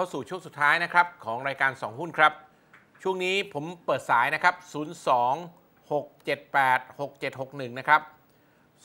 เข้าสู่ช่วงสุดท้ายนะครับของรายการ 2 หุ้นครับ ช่วงนี้ผมเปิดสายนะครับ 0 2 6 7 8 6 7 6 1 นะครับ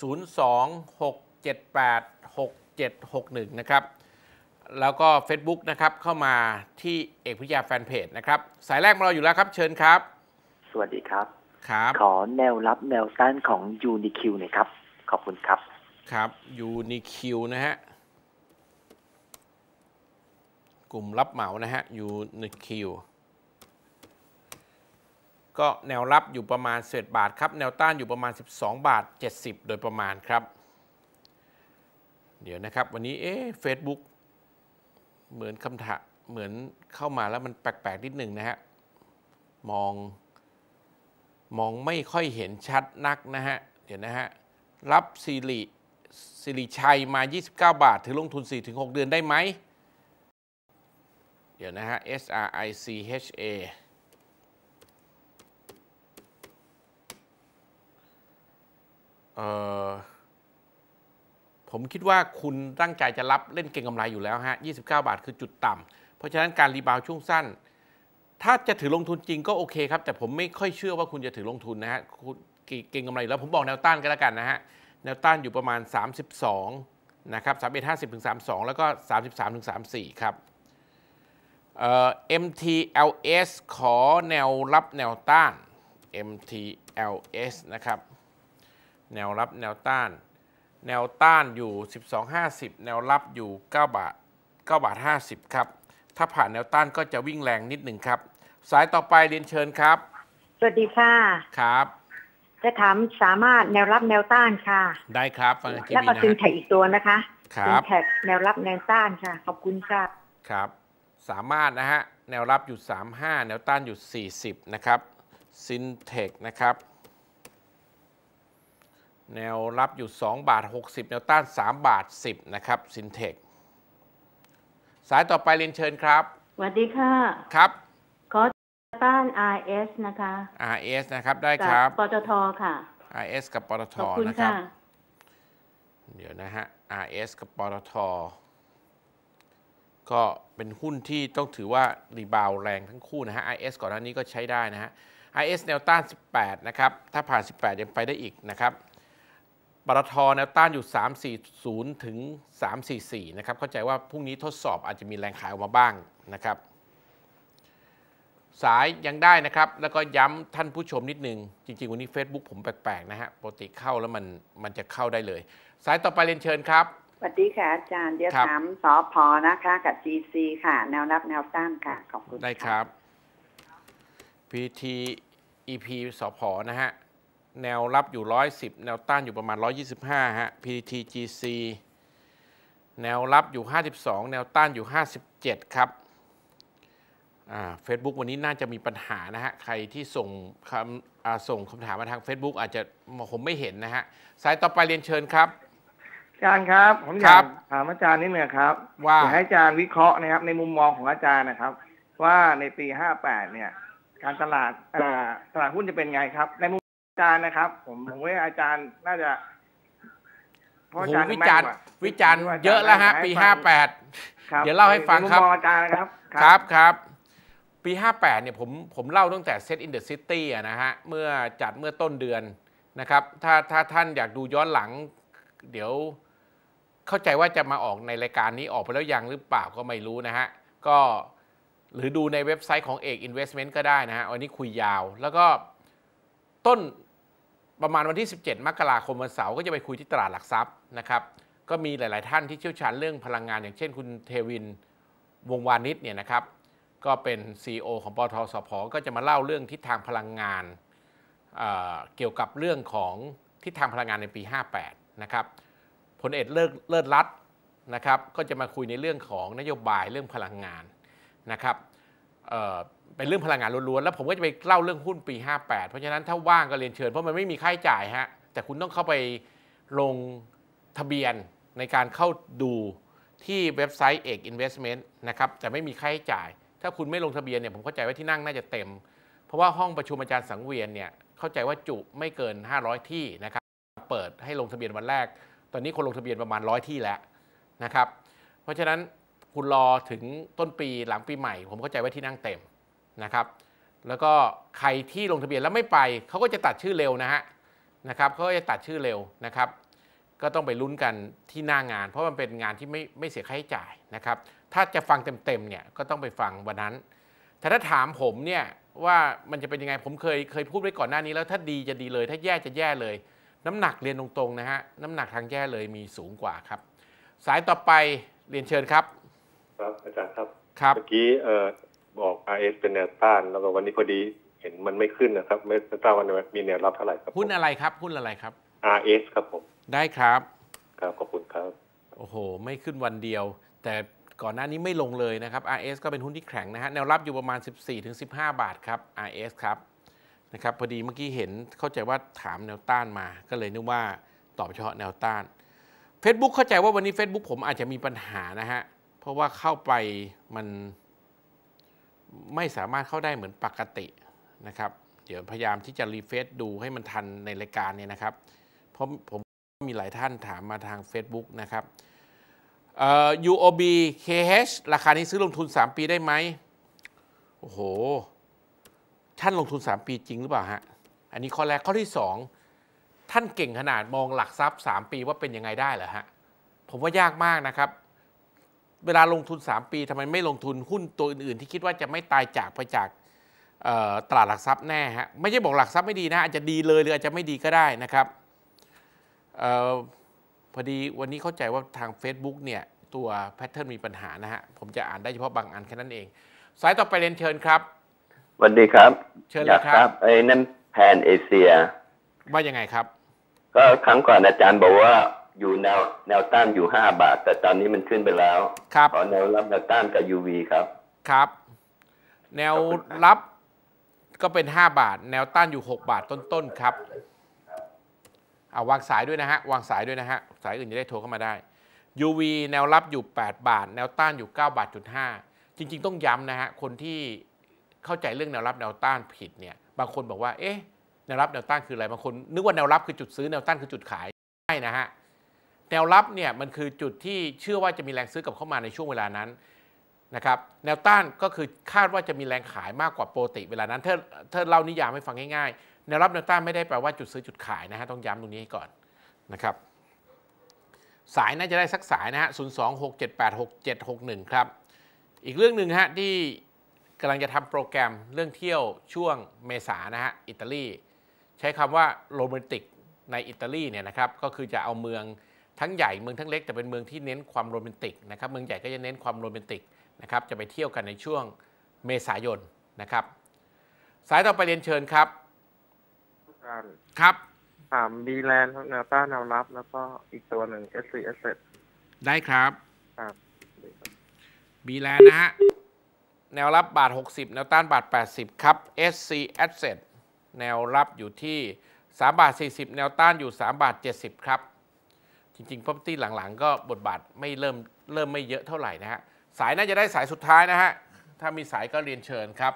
0 2 6 7 8 6 7 6 1 นะครับ แล้วก็ Facebook นะครับเข้ามาที่เอกพิยาแฟนเพจนะครับสายแรกมารออยู่แล้วครับเชิญครับ สวัสดีครับครับขอแนวรับแนวต้านของยูนิคิวน่ยครับ ขอบคุณครับครับยูนิคิวนะฮะกลุ่มรับเหมานะฮะ อยู่ในคิว ก็แนวรับอยู่ประมาณเศษบาทครับ แนวต้านอยู่ประมาณ 12 บาท 70 โดยประมาณครับเดี๋ยวนะครับ วันนี้เอ๊เฟซบุ๊กเหมือนคำถะ เหมือนเข้ามาแล้วมันแปลกๆ นิดหนึ่งนะฮะ มองมองไม่ค่อยเห็นชัดนักนะฮะ เดี๋ยวนะฮะ รับสิริสิริชัยมา 29 บาทถือลงทุน4-6เดือนได้ไหมเดี๋ยวนะฮะ S R I C H A เออผมคิดว่าคุณตั้งใจจะรับเล่นเก่งกำไรอยู่แล้วฮะ29 บาทคือจุดต่ำ เพราะฉะนั้นการรีบาวช่วงสั้น ถ้าจะถือลงทุนจริงก็โอเคครับ แต่ผมไม่ค่อยเชื่อว่าคุณจะถือลงทุนนะฮะเก่งกำไรแล้วผมบอกแนวต้านก็แล้วกันนะฮะ แนวต้านอยู่ประมาณ 32นะครับ31 50ถึง32 แล้วก็ 33ถึง34ครับ MTLS ขอแนวรับแนวต้าน MTLS นะครับ แนวรับแนวต้าน แนวต้านอยู่ 12.50 แนวรับอยู่9บาท9บาท50ครับ ถ้าผ่านแนวต้านก็จะวิ่งแรงนิดหนึ่งครับ สายต่อไปเรียนเชิญครับ สวัสดีค่ะครับ จะถามสามารถแนวรับแนวต้านค่ะ ได้ครับแล้วก็ซึงแท็กอีกตัวนะคะครับแท็กแนวรับแนวต้านค่ะ ขอบคุณค่ะครับสามารถนะฮะแนวรับอยู่ 35 แนวต้านอยู่ 40นะครับซินเทคนะครับ แนวรับอยู่2บาท60 แนวต้าน3บาท10นะครับซินเทคสายต่อไปเรียนเชิญครับสวัสดีค่ะครับขอต้าน RS นะคะ RS นะครับได้ครับปตทค่ะ RS กับปตทนะครับเดี๋ยวนะฮะ RS กับปตทก็เป็นหุ้นที่ต้องถือว่ารีบาวแรงทั้งคู่นะฮะ IS ก่อนหน้านี้ก็ใช้ได้นะฮะ IS แนวต้าน 18 นะครับ ถ้าผ่าน 18 ยังไปได้อีกนะครับปตทแนวต้านอยู่ 340 ถึง 344 นะครับ เข้าใจว่าพรุ่งนี้ทดสอบอาจจะมีแรงขายออกมาบ้างนะครับ สายยังได้นะครับ แล้วก็ย้ำท่านผู้ชมนิดนึง จริง ๆ วันนี้ Facebook ผมแปลก ๆ นะฮะปกติเข้าแล้วมันมันจะเข้าได้เลย สายต่อไปเรียนเชิญครับวัสดีค่ะอาจารย์เดี๋ยวรถามสอพอนะคะกับจีซีค่ะ แนวรับแนวต้านค่ะ ขอบคุณได้ครับ PT EP สอพนะฮะ แนวรับอยู่ 110 แนวต้านอยู่ประมาณ 125ฮะ PT GC แนวรับอยู่ 52 แนวต้านอยู่ 57 ครับเฟซบุ๊กวันนี้น่าจะมีปัญหานะฮะ ใครที่ส่งคำอ่าส่งคำถามมาทาง Facebook อาจจะผมไม่เห็นนะฮะสายต่อไปเรียนเชิญครับอาจารย์ครับผมอยากถามอาจารย์นิดนึงครับว่ากให้อาจารย์วิเคราะห์นะครับ ในมุมมองของอาจารย์นะครับ ว่าในปี 58 เนี่ย การตลาดตลาดหุ้นจะเป็นไงครับ ในมุมอาจารย์นะครับ ผมผมว่าอาจารย์ น่าจะพราะอวิจารย์วิจารณ์เยอะแล้วฮะปี 58 เดี๋ยวเล่าให้ฟังครับในมุมมองอาจารย์นะครับ ครับครับปี 58 เนี่ยผมผมเล่าตั้งแต่ Set in t ด e City อะนะฮะ เมื่อจัดเมื่อต้นเดือนนะครับ ถ้าถ้าท่านอยากดูย้อนหลัง เดี๋ยวเข้าใจว่าจะมาออกในรายการนี้ออกไปแล้วยังหรือเปล่าก็ไม่รู้นะฮะ ก็หรือดูในเว็บไซต์ของเอก Investment ก็ได้นะฮะวันนี้คุยยาว แล้วก็ต้นประมาณวันที่ 17 มกราคมวันเสาร์ก็จะไปคุยที่ตลาดหลักทรัพย์นะครับ ก็มีหลาย ๆท่านที่เชี่ยวชาญเรื่องพลังงานอย่างเช่นคุณเทวินวงวานิชเนี่ยนะครับ ก็เป็น CEO ของปทสพก็จะมาเล่าเรื่องทิศทางพลังงานเเกี่ยวกับเรื่องของทิศทางพลังงานในปี 58 นะครับพลเอกเลิศเลิศรัตนะครับก็จะมาคุยในเรื่องของนโยบายเรื่องพลังงานนะครับเเป็นเรื่องพลังงานล้วนๆแล้วผมก็จะไปเล่าเรื่องหุ้นปี 58 เพราะฉะนั้นถ้าว่างก็เรียนเชิญเพราะมันไม่มีค่าใช้จ่ายฮะ แต่คุณต้องเข้าไปลงทะเบียนในการเข้าดูที่เว็บไซต์เอกอินเวสเมนต์นะครับแต่ไม่มีค่าใช้จ่าย ถ้าคุณไม่ลงทะเบียนเนี่ยผมเข้าใจว่าที่นั่งน่าจะเต็ม เพราะว่าห้องประชุมอาจารย์สังเวียนเนี่ยเข้าใจว่าจุไม่เกิน 500 ที่นะครับเปิดให้ลงทะเบียนวันแรกตอนนี้คนลงทะเบียนประมาณร้อยที่แล้วนะครับ เพราะฉะนั้นคุณรอถึงต้นปีหลังปีใหม่ ผมเข้าใจว่าที่นั่งเต็มนะครับแล้วก็ใครที่ลงทะเบียนแล้วไม่ไปเขาก็จะตัดชื่อเร็วนะฮะนะครับเขาก็จะตัดชื่อเร็วนะครับ ก็ต้องไปลุ้นกันที่หน้างาน เพราะมันเป็นงานที่ไม่ไม่เสียค่าใช้จ่ายนะครับถ้าจะฟังเต็มๆเนี่ยก็ต้องไปฟังวันนั้นแต่ถ้าถามผมเนี่ยว่ามันจะเป็นยังไงผมเคยเคยพูดไว้ก่อนหน้านี้แล้วถ้าดีจะดีเลย ถ้าแย่จะแย่เลยน้ำหนักเรียนตรงๆนะฮะน้ำหนักทางแย่เลยมีสูงกว่าครับ สายต่อไปเรียนเชิญครับครับอาจารย์ครับครับเมื่อกี้เอ่อบอก RS เป็นแนวต้าน แล้วก็วันนี้พอดีเห็นมันไม่ขึ้นนะครับไม่ทราบว่ามีแนวรับเท่าไหร่ครับหุ้นอะไรครับหุ้นอะไรครับ RS ครับผมได้ครับครับขอบคุณครับโอ้โห ไม่ขึ้นวันเดียว แต่ก่อนหน้านี้ไม่ลงเลยนะครับ RS ก็เป็นหุ้นที่แข็งนะฮะแนวรับอยู่ประมาณ 14-15 บาทครับ RS ครับนะครับพอดีเมื่อกี้เห็นเข้าใจว่าถามแนวต้านมาก็เลยนึกว่าตอบเฉพาะแนวต้าน Facebook เข้าใจว่าวันนี้ Facebook ผมอาจจะมีปัญหานะฮะเพราะว่าเข้าไปมัน ไม่สามารถเข้าได้เหมือนปกติ นะครับ เดี๋ยวพยายามที่จะรีเฟซดูให้มันทันในรายการเนี่ยนะครับ เพราะผมมีหลายท่านถามมาทาง Facebook นะครับ UOB KH ราคานี้ซื้อลงทุน 3 ปีได้ไหมโอ้โหท่านลงทุน 3 ปีจริงหรือเปล่าฮะ อันนี้ข้อแรกข้อที่ 2 ท่านเก่งขนาดมองหลักทรัพย์ 3 ปีว่าเป็นยังไงได้เหรอฮะ ผมว่ายากมากนะครับ เวลาลงทุน 3 ปีทำไมไม่ลงทุนหุ้นตัวอื่นๆ ที่คิดว่าจะไม่ตายจากไปจากตลาดหลักทรัพย์แน่ฮะ ไม่ใช่บอกหลักทรัพย์ ไม่ดีนะอาจจะดีเลยหรืออาจจะไม่ดีก็ได้นะครับออพอดีวันนี้เข้าใจว่าทาง Facebook เนี่ยตัวแพทเทิร์นมีปัญหานะฮะ ผมจะอ่านได้เฉพาะบางอันแค่นั้นเอง สายต่อไปเรียนเชิญครับวัสดีครับ เชิญเลยครับไอ้นั่นแผนเอเชีย ว่ายังไงครับ ก็ครั้งก่อนอาจารย์บอกว่าอยู่แนวแนวต้านอยู่ห้าบาท แต่ตอนนี้มันขึ้นไปแล้วครับขอแนวรับแนวต้านกับยูวีครับ ครับ แนวรับก็เป็นห้าบาท แนวต้านอยู่หกบาทต้นๆครับเอาวางสายด้วยนะฮะวางสายด้วยนะฮะ สายอื่นจะได้โทรเข้ามาได้ UV แนวรับอยู่8บาท แนวต้านอยู่9บาทจุดาจริงๆ ต้องย้ำนะฮะ คนที่เข้าใจเรื่องแนวรับแนวต้านผิดเนี่ยบางคนบอกว่าเอ๊ะแนวรับแนวต้านคืออะไรบางคนนึกว่าแนวรับคือจุดซื้อแนวต้านคือจุดขายใช่นะฮะแนวรับเนี่ยมันคือจุดที่เชื่อว่าจะมีแรงซื้อกับเข้ามาในช่วงเวลานั้นนะครับแนวต้านก็คือคาดว่าจะมีแรงขายมากกว่าโปรติ เวลานั้น ถ้าถ้าเล่านิยามให้ฟังง่ายๆแนวรับแนวต้านไม่ได้แปลว่าจุดซื้อจุดขายนะฮะต้องย้ำตรงนี้ก่อนนะครับสายน่าจะได้สักสายนะฮะ0 2 6 7 8 6 7 6 1ครับอีกเรื่องหนึ่งฮะที่กำลังจะทำโปรแกรมเรื่องเที่ยวช่วงเมษานะฮะอิตาลีใช้คำว่าโรแมนติกในอิตาลีเนี่ยนะครับ ก็คือจะเอาเมืองทั้งใหญ่เมืองทั้งเล็กแต่เป็นเมืองที่เน้นความโรแมนติกนะครับเมืองใหญ่ก็จะเน้นความโรแมนติกนะครับ จะไปเที่ยวกันในช่วงเมษายนนะครับ สายต่อไปเรียนเชิญครับครับถามบีแลนด์นาต้านานรับแล้วก็อีกตัวหนึ่ง S4 Asset ได้ครับครับบีแลนด์นะฮะแนวรับบาท 60 แนวต้านบาท80 ครับ SC Asset แนวรับอยู่ที่ 3 บาท 40 แนวต้านอยู่ 3 บาท 70 ครับ จริงๆ property หลังๆ ก็บทบาทไม่เริ่มเริ่มไม่เยอะเท่าไหร่นะฮะ สายน่าจะได้สายสุดท้ายนะฮะ ถ้ามีสายก็เรียนเชิญครับ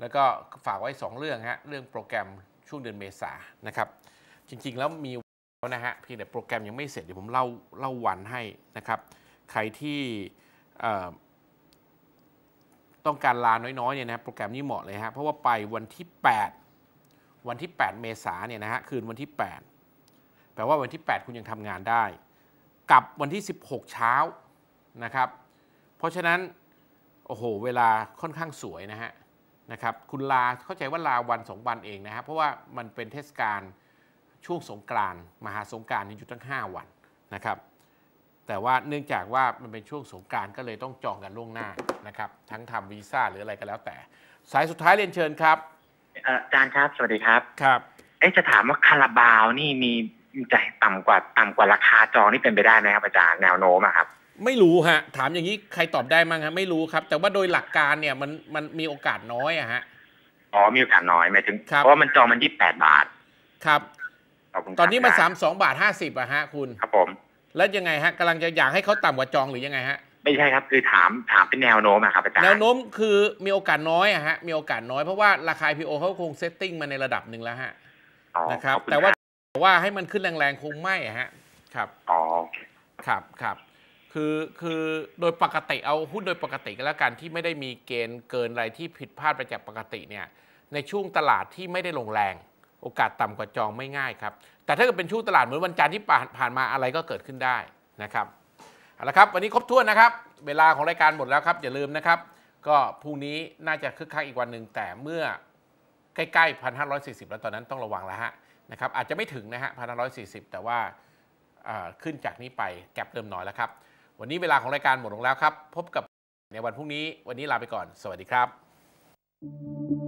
แล้วก็ฝากไว้ 2 เรื่องฮะ เรื่องโปรแกรมช่วงเดือนเมษานะครับ จริง ๆ แล้วมีแล้วนะฮะเพียงแต่โปรแกรมยังไม่เสร็จเดี๋ยวผมเล่าเล่าวันให้นะครับ ใครที่ต้องการลาน้อยๆเนี่ยนะโปรแกรมนี้เหมาะเลยฮะเพราะว่าไปวันที่ 8 วันที่ 8 เมษาเนี่ยนะฮะคืนวันที่ 8 แปลว่าวันที่ 8 คุณยังทำงานได้กับวันที่ 16 เช้านะครับ เพราะฉะนั้นโอ้โหเวลาค่อนข้างสวยนะฮะนะครับ คุณลาเข้าใจว่าลาวันสองวันเองนะครับเพราะว่ามันเป็นเทศกาลช่วงสงกรานต์มหาสงกรานต์อยู่ตั้ง5วันนะครับแต่ว่าเนื่องจากว่ามันเป็นช่วงสงการก็เลยต้องจองกันล่วงหน้านะครับ ทั้งทำวีซ่าหรืออะไรก็แล้วแต่ สายสุดท้ายเรียนเชิญครับอาจารย์ครับสวัสดีครับครับเอ๊จะถามว่าคาราบาวนี่มีใจต่ำกว่าต่ำกว่าราคาจองนี่เป็นไปได้ไหมครับอาจารย์แนวโน้มครับ ไม่รู้ฮะถามอย่างนี้ใครตอบได้มั้งฮะไม่รู้ครับ แต่ว่าโดยหลักการเนี่ยมันมันมีโอกาสน้อยอะฮะอ๋อมีโอกาสน้อยหมายถึงเพราะว่ามันจองมันยี่สิบแปดบาทครับ ตอนนี้มันสามสองบาทห้าสิบอะฮะคุณครับผมแล้วยังไงฮะกำลังจะอยากให้เขาต่ำกว่าจองหรือยังไงฮะ ไม่ใช่ครับ คือถามถามเป็นแนวโน้มครับอาจารย์ แนวโน้มคือมีโอกาสน้อยอะฮะ มีโอกาสน้อยเพราะว่าราคา IPO เขาคงเซตติ้งมาในระดับหนึ่งแล้วฮะนะครับ แต่ว่าว่าให้มันขึ้นแรงๆคงไม่ฮะครับอ๋อ ครับครับคือ คือโดยปกติเอาหุ้นโดยปกติก็แล้วกันที่ไม่ได้มีเกณฑ์เกินอะไรที่ผิดพลาดไปจากปกติเนี่ย ในช่วงตลาดที่ไม่ได้ลงแรงโอกาสต่ำกว่าจองไม่ง่ายครับแต่ถ้าเกิดเป็นช่วงตลาดเหมือนวันจันทร์ที่ผ่านมาอะไรก็เกิดขึ้นได้นะครับเอาละครับวันนี้ครบถ้วนนะครับ เวลาของรายการหมดแล้วครับอย่าลืมนะครับ ก็พรุ่งนี้น่าจะคึกคักอีกวันหนึ่งแต่เมื่อใกล้ๆพันห้าร้อยสี่สิบแล้วตอนนั้นต้องระวังแล้วฮะนะครับอาจจะไม่ถึงนะฮะพันห้าร้อยสี่สิบแต่ว่าขึ้นจากนี้ไปแก็บเริ่มน้อยแล้วครับ วันนี้เวลาของรายการหมดลงแล้วครับพบกับในวันพรุ่งนี้วันนี้ลาไปก่อน สวัสดีครับ thank you